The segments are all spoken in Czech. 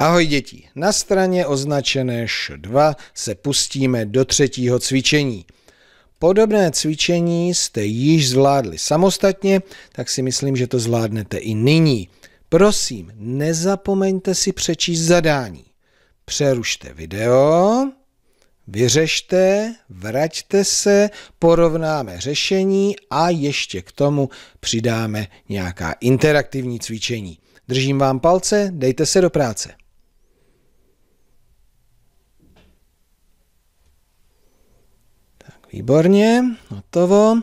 Ahoj děti, na straně označené š2 se pustíme do třetího cvičení. Podobné cvičení jste již zvládli samostatně, tak si myslím, že to zvládnete i nyní. Prosím, nezapomeňte si přečíst zadání. Přerušte video, vyřešte, vraťte se, porovnáme řešení a ještě k tomu přidáme nějaká interaktivní cvičení. Držím vám palce, dejte se do práce. Výborně, hotovo.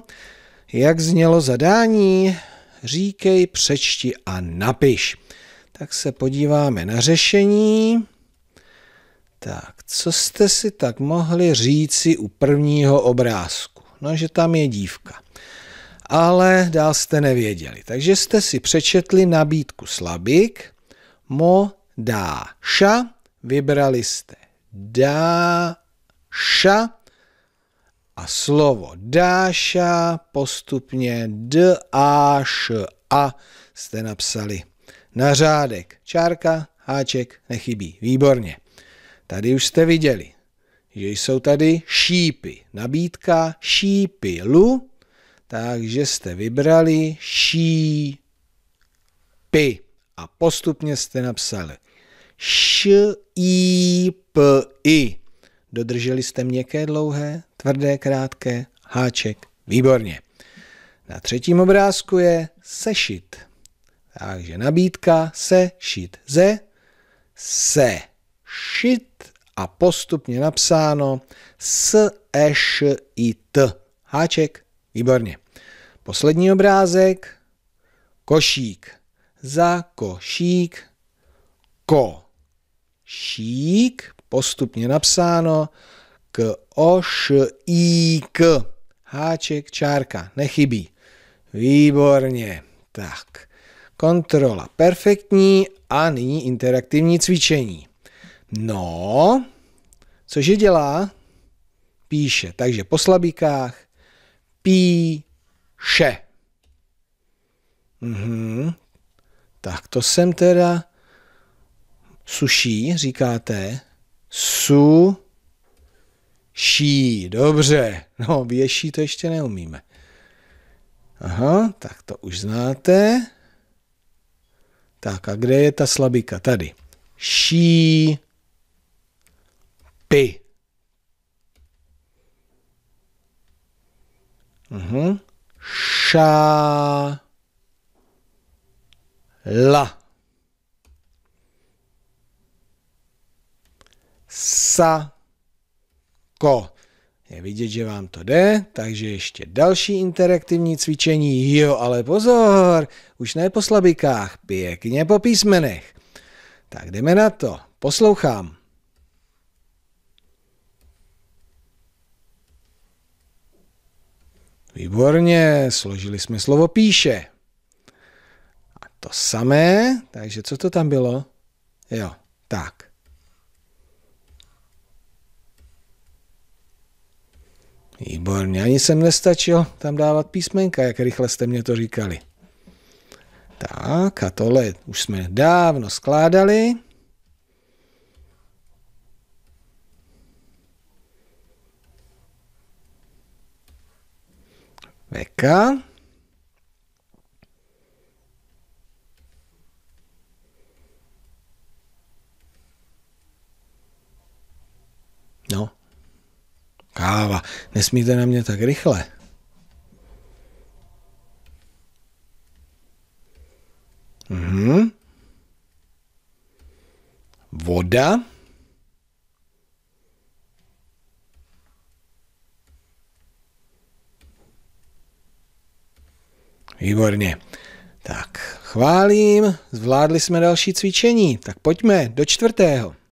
Jak znělo zadání? Říkej, přečti a napiš. Tak se podíváme na řešení. Tak, co jste si tak mohli říci u prvního obrázku? No, že tam je dívka. Ale dál jste nevěděli. Takže jste si přečetli nabídku slabik, mo, dá, ša, vybrali jste dá, ša, a slovo dáša postupně d, a, š, a jste napsali na řádek. Čárka, háček nechybí. Výborně. Tady už jste viděli, že jsou tady šípy. Nabídka šípy lu, takže jste vybrali šípy a postupně jste napsali š, i, p, i. Dodrželi jste měkké dlouhé, tvrdé krátké, háček. Výborně. Na třetím obrázku je sešit. Takže nabídka sešit, ze, se, šit a postupně napsáno s, e, š, i, t. Háček, výborně. Poslední obrázek, košík. Za košík, ko, šík, postupně napsáno k oš i k. Háček, čárka, nechybí. Výborně. Tak, kontrola perfektní a nyní interaktivní cvičení. No, cože dělá? Píše, takže po slabikách píše. Mhm. Tak to jsem teda suší, říkáte su, ší. Dobře, no věší to ještě neumíme. Aha, tak to už znáte. Tak a kde je ta slabika? Tady. Ší, py. Ša, la. sa, ko. Je vidět, že vám to jde, takže ještě další interaktivní cvičení. Jo, ale pozor, už ne po slabikách, pěkně po písmenech. Tak jdeme na to, poslouchám. Výborně, složili jsme slovo píše. A to samé, takže co to tam bylo? Jo, tak. Výborně, ani jsem nestačil tam dávat písmenka, jak rychle jste mě to říkali. Tak a tohle už jsme dávno skládali. Veka. No, kráva, nesmíte na mě tak rychle. Mhm. Voda. Výborně. Tak, chválím, zvládli jsme další cvičení, tak pojďme do čtvrtého.